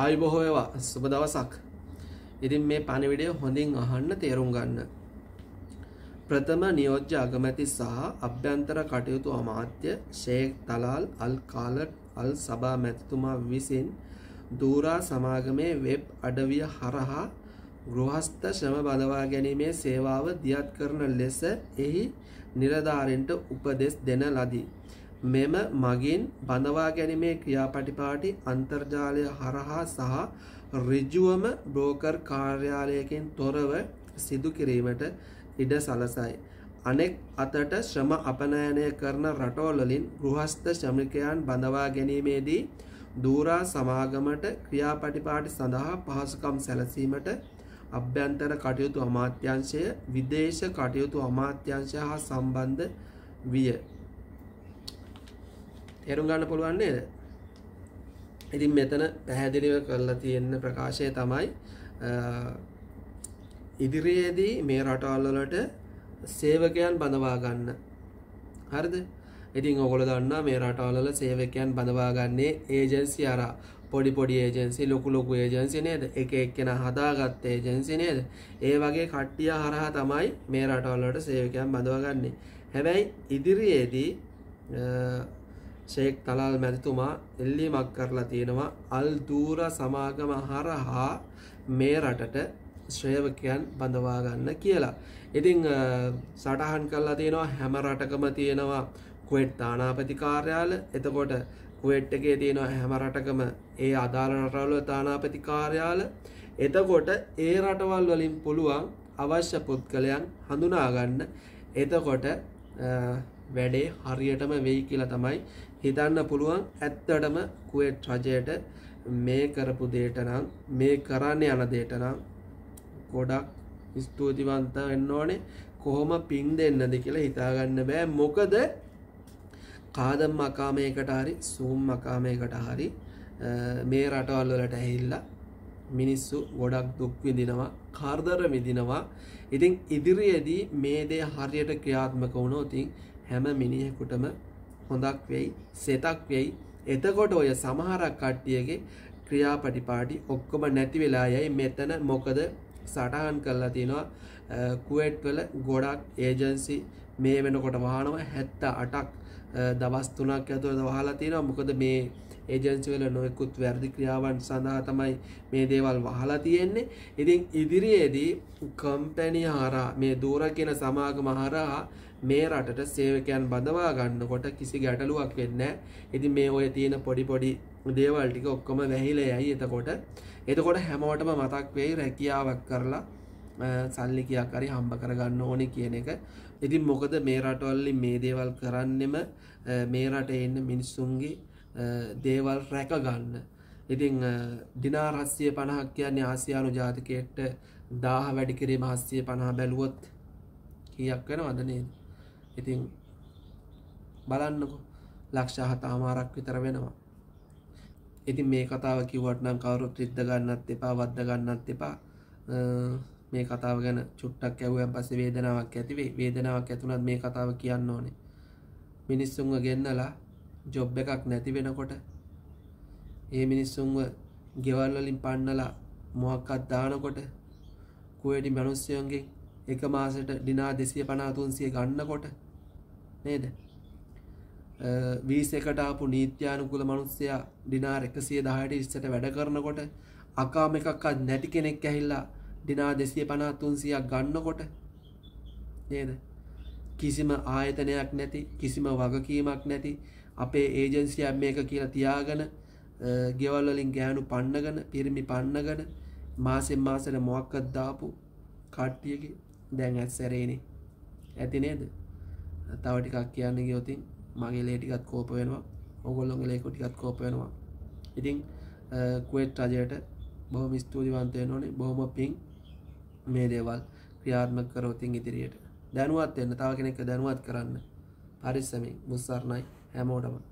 ආයිබොහෝයවා සුබ දවසක් ඉතින් මේ පණවිඩය හොඳින් අහන්න තේරුම් ගන්න ප්‍රථම නියෝජ්‍ය අගමැති සහ අභ්‍යන්තර කටයුතු අමාත්‍ය ශේක් තලාල් අල් කාලට් අල් සභා මැතිතුමා විසින් දූරා සමාගමේ වෙබ් අඩවිය හරහා ගෘහස්ත ශ්‍රම බඳවා ගැනීමේ සේවාව දියත් කරන ලෙස එහි නිරධාරෙන්ට උපදෙස් දෙන ලදී මෙම මගින් බඳවා ගැනීමේ ක්‍රියාපටිපාටි අන්තර්ජාලය හරහා සහ ඍජුවම බ්‍රෝකර් කාර්යාලයකින් තොරව සිදු කිරීමට ඉඩ සලසයි. අනෙක් අතට ශ්‍රම අපනයනය කරන රටවල්වලින් ගෘහස්ත ශ්‍රමිකයන් බඳවා ගැනීමේදී දූරා සමාගමට ක්‍රියාපටිපාටි සඳහා පහසුකම් සැලසීමට අභ්‍යන්තර කටයුතු අමාත්‍යංශය විදේශ කටයුතු අමාත්‍යංශය හා සම්බන්ධ විය. තේරුම් ගන්න පුළුවන් නේද? ඉතින් මෙතන පැහැදිලිව කරලා තියෙන ප්‍රකාශය තමයි ඉදිරියේදී මේ රටවල් වලට සේවකයන් බඳවා ගන්න. හරිද? ඉතින් ඔයගොල්ලෝ දන්නවා මේ රටවල් වල සේවකයන් බඳවා ගන්නේ ඒජන්සි අරා. පොඩි පොඩි ඒජන්සි ලොකු ලොකු ඒජන්සි නේද? එක එක්කෙනා හදාගත්ත ඒජන්සි නේද? ඒ වගේ කට්ටිය හරහා තමයි මේ රටවල් වලට සේවකයන් බඳවා ගන්නේ. හැබැයි ඉදිරියේදී ෂේක් තලාල් මැතිතුමා එල්ලීමක් කරලා තියෙනවා අල්දූර සමාගම හරහා මේ රටට ශ්‍රේවකයන් බඳවාගන්න කියලා. ඉතිං සටහන් කල්ලා තියෙනවා හැම රටකම තියෙනවා කුවට් තානාපති කාර්යාල එතකොට කුවට්ටගේ තියෙනවා හැම රටකම ඒ අදාළ රටවල තානාපති කාර්යාල එතකොට ඒ රටවල් වලින් පුළුවන් අවශ්‍ය පුද්ගලයන් හඳුනාගන්න එතකොට වැඩේ හරියටම වෙයි කියලා තමයි හිතන්න පුළුවන් ඇත්තටම කුවෙට් රජයට මේ කරපු දේට නම් මේ කරන්න යන දේට නම් ගොඩක් ස්තුතිවන්ත වෙන්න ඕනේ කොහොම පින් දෙන්නද කියලා හිතාගන්න බෑ මොකද කාදම් මකාමයකට හරි සූම් මකාමයකට හරි මේ රටවල් වලට ඇහිල්ලා මිනිස්සු ගොඩක් දුක් විඳිනවා කාර්දර විඳිනවා ඉතින් ඉදිරියේදී මේ දේ හරියට ක්‍රියාත්මක වුණොත් ඉතින් හැම මිනිහෙකුටම හොඳක් වෙයි සෙතක් වෙයි එතකොට ඔය සමහරක් කට්ටියගේ ක්‍රියාපටිපාටි ඔක්කොම නැති වෙලා යයි මෙතන මොකද සටහන් කරලා තියෙනවා කුවට්වල ගොඩක් ඒජන්සි මේ වෙනකොට වහනව හැත්ත අටක් දවස් තුනක් ඇතුවද වහලා තියෙනවා මොකද මේ ඒජන්සිවල නොයෙකුත් වැරදි ක්‍රියාවන් සඳහා තමයි මේ දේවල් වහලා තියෙන්නේ ඉතින් ඉදිරියේදී කම්පැනි හරා මේ දූර කියන සමාගම හරහා මේ රටට සේවකයන් බඳවා ගන්නකොට කිසි ගැටලුවක් වෙන්නේ ඉතින් මේ ඔය තියෙන පොඩි පොඩි දේවල් ටික ඔක්කොම වැහිලා යයි එතකොට එතකොට හැමෝටම මතක් වෙයි රැකියාවක් කරලා සල්ලිකයක් හරි හම්බ කරගන්න ඕනේ කියන එක ඉතින් මොකද මේ රටවල්ලි මේ දේවල් කරන්නෙම මේ රට එන්න මිනිස්සුන්ගේ දේවල් රැක ගන්න ඉතිං දිනාරස්සිය පණහක් කියන්නේ ආසියානු ජාතිකයට දාහ වැඩිකිරේ මහස්සිය පණහා බැලුවොත් කියක් වෙන වදනේ ඉතිං බලන්නකු ලක්ෂහත ආමාරක් විතර වෙනවා ඉතින් මේ කතාව කිව්වට නම් කවරුත් රිද්ද ගන්නත් එපා වද්ද ගන්නත් එපා මේ කතාව ගැන චුට්ටක් ඇවුවන් පස්සේ වේදනාවක් ඇතිවේ වේදනාවක් ඇතුනත් මේ කතාව කියන්න ඕනේ මිනිස්සුන්ව ගෙන්නලා ජොබ් එකක් නැති වෙනකොට ඒ මිනිස්සුන්ව ගෙවල්වලින් පන්නලා මොහක් අත්දානකොට කුවඩි මනුස්්‍යයන්ගේ එක මාසට ඩිනා දෙසිය පනාතුන්සිය ගන්නකොට නේද වීසකටාපු නීත්‍යානුකුල මනුස්සයා ඩිනාර එකසිය දාහට ඉස්සට වැඩ කරනකොට අකාම එකක්කත් නැති කෙනෙක් ඇහිල්ලා දිනා දෙසිය පනා තුන්සියක් ගන්නකොට නේද කිසිම ආයතනයක් නැති කිසිම වගකීමක් නැති අපේ ඒජන්සියක් මේක කියලා තියාගෙන ගෙවල්වලින් ගෑනු පන්නගන පිරිමි පන්නගන මාසෙන් මාසට මොක්කත් දාපු කට්ටියකි දැන් ඇත් සැරේනේ ඇති නේද තව ටිකක් කියන්න ගයොතින් මගේ ලේටිකත් කෝප වෙනවා ඔගොල්ලොගේ ලේකොටිකත් කෝප වෙනවා ඉතිං කුවට් රජයට බොහොම ස්තුතිවන්තය නොනේ බොහොම පින් මේ දේවල් ක්‍රියාත්ම කරවතින් ඉදිරියට දැනුවත් එන්න තව කෙනෙක් දැනුවත් කරන්න පරිස්සමින් මුස්සරණයි හැමෝටම